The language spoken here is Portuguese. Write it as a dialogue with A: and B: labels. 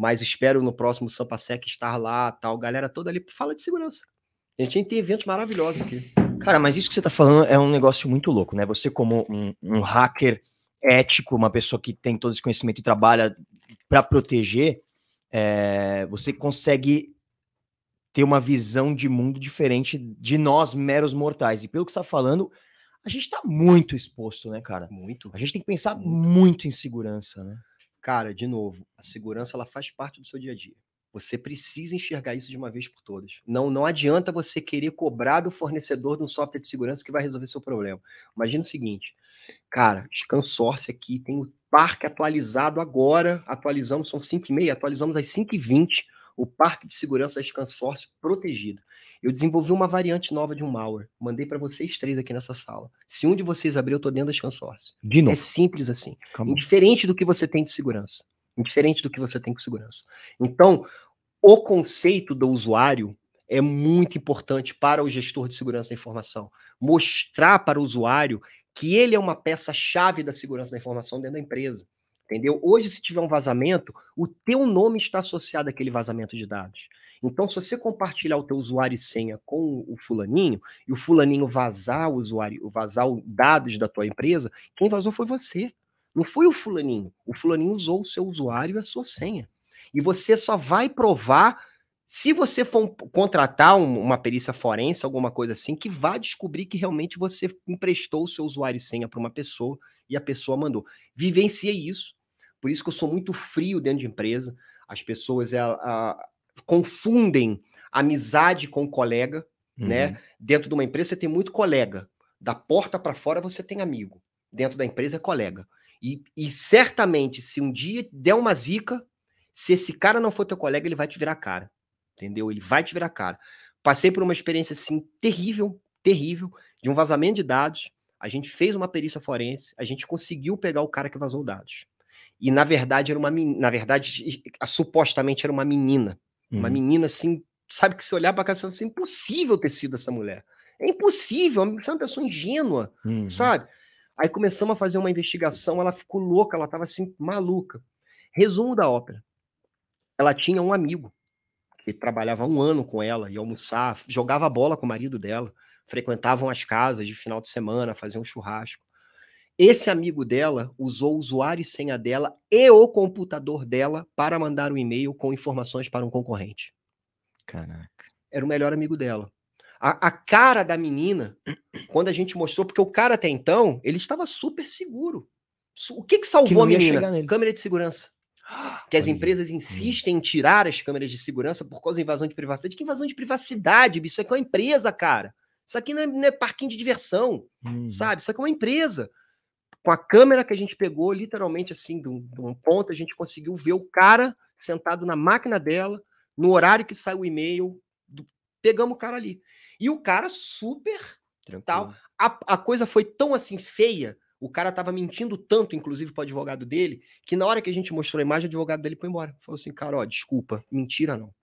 A: mas espero no próximo Sampa Sec estar lá, tal, galera toda ali fala de segurança. A gente tem eventos maravilhosos aqui. Cara, mas isso que você está falando é um negócio muito louco, né? Você como um, um hacker ético, uma pessoa que tem todo esse conhecimento e trabalha para proteger, é, você consegue ter uma visão de mundo diferente de nós meros mortais. E pelo que está falando, a gente está muito exposto, né, cara? Muito. A gente tem que pensar muito, muito em segurança, né? Cara, de novo, a segurança ela faz parte do seu dia a dia. Você precisa enxergar isso de uma vez por todas. Não, não adianta você querer cobrar do fornecedor de um software de segurança que vai resolver seu problema. Imagina o seguinte, cara, Scansórcio aqui tem o parque atualizado agora, atualizamos, são 5 e meia, atualizamos às 5 e 20 o Parque de Segurança das Consórcio Protegido. Eu desenvolvi uma variante nova de um malware. Mandei para vocês três aqui nessa sala. Se um de vocês abrir, eu tô dentro das consórcio. De novo. É simples assim. Calma. Indiferente do que você tem de segurança. Indiferente do que você tem com segurança. Então, o conceito do usuário é muito importante para o gestor de segurança da informação. Mostrar para o usuário que ele é uma peça-chave da segurança da informação dentro da empresa entendeu? Hoje, se tiver um vazamento, o teu nome está associado àquele vazamento de dados. Então, se você compartilhar o teu usuário e senha com o fulaninho, e o fulaninho vazar o usuário, vazar os dados da tua empresa, quem vazou foi você. Não foi o fulaninho. O fulaninho usou o seu usuário e a sua senha. E você só vai provar se você for contratar uma perícia forense, alguma coisa assim, que vá descobrir que realmente você emprestou o seu usuário e senha para uma pessoa e a pessoa mandou. Vivencie isso por isso que eu sou muito frio dentro de empresa. As pessoas ela, a, confundem amizade com colega, né? uhum. né? Dentro de uma empresa você tem muito colega. Da porta para fora você tem amigo. Dentro da empresa é colega. E, e certamente, se um dia der uma zica, se esse cara não for teu colega, ele vai te virar cara. Entendeu? Ele vai te virar cara. Passei por uma experiência assim terrível, terrível, de um vazamento de dados. A gente fez uma perícia forense, a gente conseguiu pegar o cara que vazou dados. E na verdade era uma na verdade supostamente era uma menina, uhum. uma menina assim, sabe que se olhar para casa é assim, impossível ter sido essa mulher. É impossível, você é uma pessoa ingênua, uhum. sabe? Aí começamos a fazer uma investigação, ela ficou louca, ela estava assim maluca. Resumo da ópera. Ela tinha um amigo que trabalhava um ano com ela, e almoçava jogava bola com o marido dela, frequentavam as casas de final de semana, faziam um churrasco. Esse amigo dela usou o usuário e senha dela e o computador dela para mandar um e-mail com informações para um concorrente. Caraca. Era o melhor amigo dela. A, a, cara da menina, quando a gente mostrou, porque o cara até então, ele estava super seguro. O que, que salvou que a menina? Câmera de segurança. Que as empresas insistem em tirar as câmeras de segurança por causa da invasão de privacidade. Que invasão de privacidade? Isso aqui é uma empresa, cara. Isso aqui não é, não é parquinho de diversão, hum. sabe? Isso aqui é uma empresa com a câmera que a gente pegou, literalmente assim, de um, de um ponto, a gente conseguiu ver o cara sentado na máquina dela, no horário que saiu o e-mail, do... pegamos o cara ali. E o cara super Tranquilo. tal. A, a coisa foi tão assim feia, o cara tava mentindo tanto, inclusive, pro advogado dele, que na hora que a gente mostrou a imagem, o advogado dele foi embora. Falou assim, cara, ó, desculpa, mentira não.